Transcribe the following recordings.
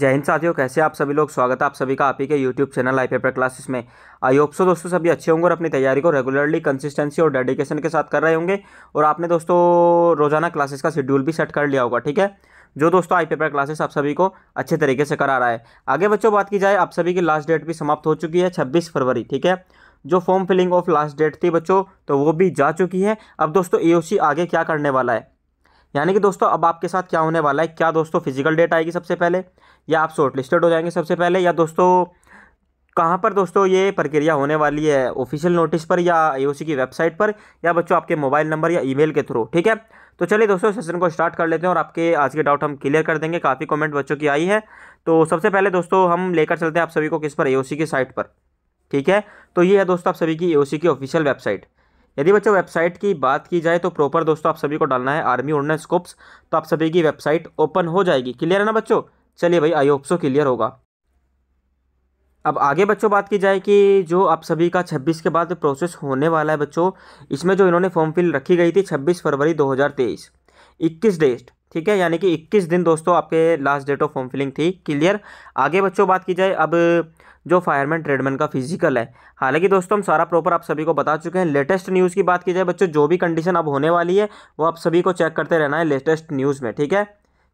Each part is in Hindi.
जय हिंद साथियों कैसे आप सभी लोग स्वागत है आप सभी का आप ही के YouTube channel I paper classes में आई होप सो दोस्तों सभी अच्छे होंगे और अपनी तैयारी को रेगुलरली कंसिस्टेंसी और डेडिकेशन के साथ कर रहे होंगे और आपने दोस्तों रोजाना क्लासेस का शेड्यूल भी सेट कर लिया होगा ठीक है जो दोस्तों आई पेपर क्लासेस आप सभी को अच्छे तरीके से करा रहा है आगे बच्चों बात की जाए आप सभी की लास्ट डेट भी समाप्त हो चुकी है छब्बीस फरवरी ठीक है जो form filling of last date थी बच्चों तो वो भी जा चुकी है अब दोस्तों ए आगे क्या करने वाला है यानी कि दोस्तों अब आपके साथ क्या होने वाला है क्या दोस्तों फिजिकल डेट आएगी सबसे पहले या आप शॉर्टलिस्टेड हो जाएंगे सबसे पहले या दोस्तों कहाँ पर दोस्तों ये प्रक्रिया होने वाली है ऑफिशियल नोटिस पर या आईओसी की वेबसाइट पर या बच्चों आपके मोबाइल नंबर या ईमेल के थ्रू ठीक है तो चलिए दोस्तों सेशन को स्टार्ट कर लेते हैं और आपके आज के डाउट हम क्लियर कर देंगे काफ़ी कमेंट बच्चों की आई है तो सबसे पहले दोस्तों हम लेकर चलते हैं आप सभी को किस पर ए की साइट पर ठीक है तो ये है दोस्तों आप सभी की ए की ऑफिशियल वेबसाइट यदि बच्चों वेबसाइट की बात की जाए तो प्रॉपर दोस्तों आप सभी को डालना है आर्मी उड़ना स्कोप्स तो आप सभी की वेबसाइट ओपन हो जाएगी क्लियर है ना बच्चों चलिए भाई आई होप सो क्लियर होगा अब आगे बच्चों बात की जाए कि जो आप सभी का 26 के बाद प्रोसेस होने वाला है बच्चों इसमें जो इन्होंने फॉर्म फिल रखी गई थी 26 फरवरी 2023 21 डेट ठीक है यानी कि 21 दिन दोस्तों आपके last date of form filling थी क्लियर आगे बच्चों बात की जाए अब जो फायरमैन ट्रेडमैन का फिजिकल है हालांकि दोस्तों हम सारा प्रॉपर आप सभी को बता चुके हैं लेटेस्ट न्यूज़ की बात की जाए बच्चों जो भी कंडीशन अब होने वाली है वो आप सभी को चेक करते रहना है लेटेस्ट न्यूज़ में ठीक है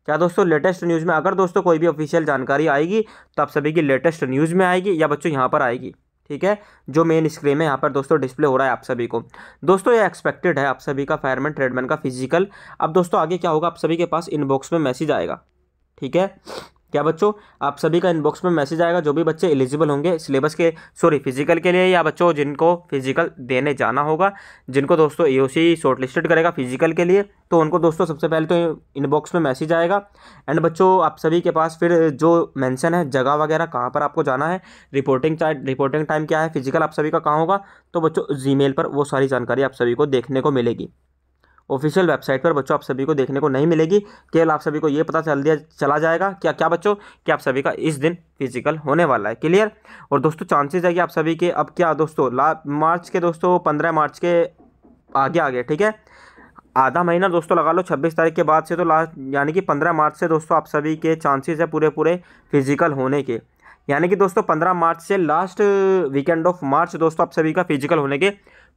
क्या दोस्तों लेटेस्ट न्यूज़ में अगर दोस्तों कोई भी ऑफिशियल जानकारी आएगी तो आप सभी की लेटेस्ट न्यूज़ में आएगी या बच्चों यहाँ पर आएगी ठीक है जो मेन स्क्रीन में यहाँ पर दोस्तों डिस्प्ले हो रहा है आप सभी को दोस्तों ये एक्सपेक्टेड है आप सभी का फायरमैन ट्रेडमैन का फिजिकल अब दोस्तों आगे क्या होगा आप सभी के पास इनबॉक्स में मैसेज आएगा ठीक है क्या बच्चों आप सभी का इनबॉक्स में मैसेज आएगा जो भी बच्चे एलिजिबल होंगे सिलेबस के सॉरी फिजिकल के लिए या बच्चों जिनको फिजिकल देने जाना होगा जिनको दोस्तों A O C shortlisted करेगा फिजिकल के लिए तो उनको दोस्तों सबसे पहले तो इनबॉक्स में मैसेज आएगा एंड बच्चों आप सभी के पास फिर जो मेंशन है जगह वगैरह कहाँ पर आपको जाना है रिपोर्टिंग टाइम रिपोर्टिंग टाइम क्या है फिजिकल आप सभी का कहाँ होगा तो बच्चों जी पर वो सारी जानकारी आप सभी को देखने को मिलेगी ऑफिशियल वेबसाइट पर बच्चों आप सभी को देखने को नहीं मिलेगी केवल आप सभी को ये पता चल दिया चला जाएगा क्या क्या बच्चों कि आप सभी का इस दिन फिजिकल होने वाला है क्लियर और दोस्तों चांसेस है कि आप सभी के अब क्या दोस्तों ला मार्च के दोस्तों पंद्रह मार्च के आगे आगे ठीक है आधा महीना दोस्तों लगा लो 26 तारीख के बाद से तो लास्ट यानी कि 15 मार्च से दोस्तों आप सभी के चांसेस है पूरे पूरे फिजिकल होने के यानी कि दोस्तों 15 मार्च से लास्ट वीकेंड ऑफ मार्च दोस्तों आप सभी का फिजिकल होने के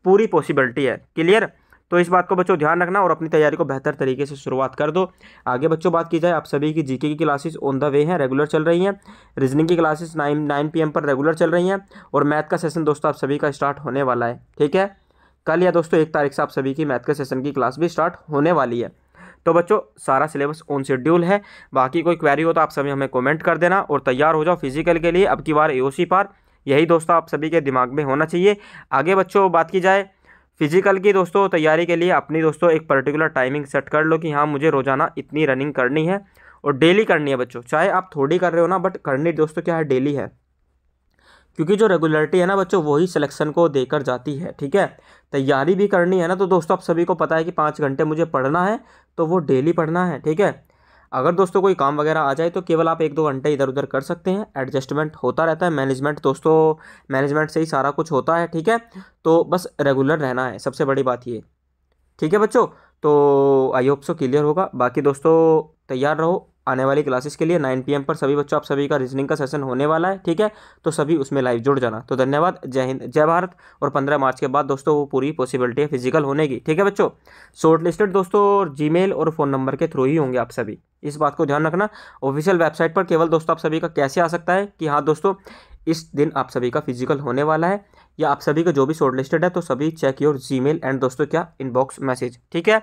पूरी पॉसिबिलिटी है क्लियर तो इस बात को बच्चों ध्यान रखना और अपनी तैयारी को बेहतर तरीके से शुरुआत कर दो आगे बच्चों बात की जाए आप सभी की जीके की क्लासेस ऑन द वे हैं रेगुलर चल रही हैं रीजनिंग की क्लासेस नाइन नाइन पी पर रेगुलर चल रही हैं और मैथ का सेशन दोस्तों आप सभी का स्टार्ट होने वाला है ठीक है कल या दोस्तों एक तारीख से आप सभी की मैथ का सेशन की क्लास भी स्टार्ट होने वाली है तो बच्चों सारा सिलेबस ऑन शेड्यूल है बाकी कोई क्वेरी हो तो आप सभी हमें कमेंट कर देना और तैयार हो जाओ फिजिकल के लिए अब की बार एओसी पार यही दोस्तों आप सभी के दिमाग में होना चाहिए आगे बच्चों बात की जाए फिजिकल की दोस्तों तैयारी के लिए अपनी दोस्तों एक पर्टिकुलर टाइमिंग सेट कर लो कि हाँ मुझे रोज़ाना इतनी रनिंग करनी है और डेली करनी है बच्चों चाहे आप थोड़ी कर रहे हो ना बट करनी दोस्तों क्या है डेली है क्योंकि जो रेगुलरिटी है ना बच्चों वही सिलेक्शन को देकर जाती है ठीक है तैयारी भी करनी है ना तो दोस्तों आप सभी को पता है कि पाँच घंटे मुझे पढ़ना है तो वो डेली पढ़ना है ठीक है अगर दोस्तों कोई काम वगैरह आ जाए तो केवल आप एक दो घंटे इधर उधर कर सकते हैं एडजस्टमेंट होता रहता है मैनेजमेंट दोस्तों मैनेजमेंट से ही सारा कुछ होता है ठीक है तो बस रेगुलर रहना है सबसे बड़ी बात ये ठीक है बच्चों तो आई होप सो क्लियर होगा बाकी दोस्तों तैयार रहो आने वाली क्लासेस के लिए नाइन पी पर सभी बच्चों आप सभी का रीजनिंग का सेशन होने वाला है ठीक है तो सभी उसमें लाइव जुड़ जाना तो धन्यवाद जय हिंद जय भारत और पंद्रह मार्च के बाद दोस्तों वो पूरी पॉसिबिलिटी है फिजिकल होने की ठीक है बच्चों शॉर्ट लिस्टेड दोस्तों जीमेल और फ़ोन नंबर के थ्रू ही होंगे आप सभी इस बात को ध्यान रखना ऑफिशियल वेबसाइट पर केवल दोस्तों आप सभी का कैसे आ सकता है कि हाँ दोस्तों इस दिन आप सभी का फिजिकल होने वाला है या आप सभी का जो भी शॉर्ट लिस्टेड है तो सभी check your Gmail and दोस्तों क्या इनबॉक्स मैसेज ठीक है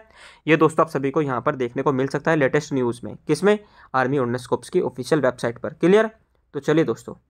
ये दोस्तों आप सभी को यहाँ पर देखने को मिल सकता है लेटेस्ट न्यूज़ में किसमें आर्मी ऑर्डनेस की ऑफिशियल वेबसाइट पर क्लियर तो चलिए दोस्तों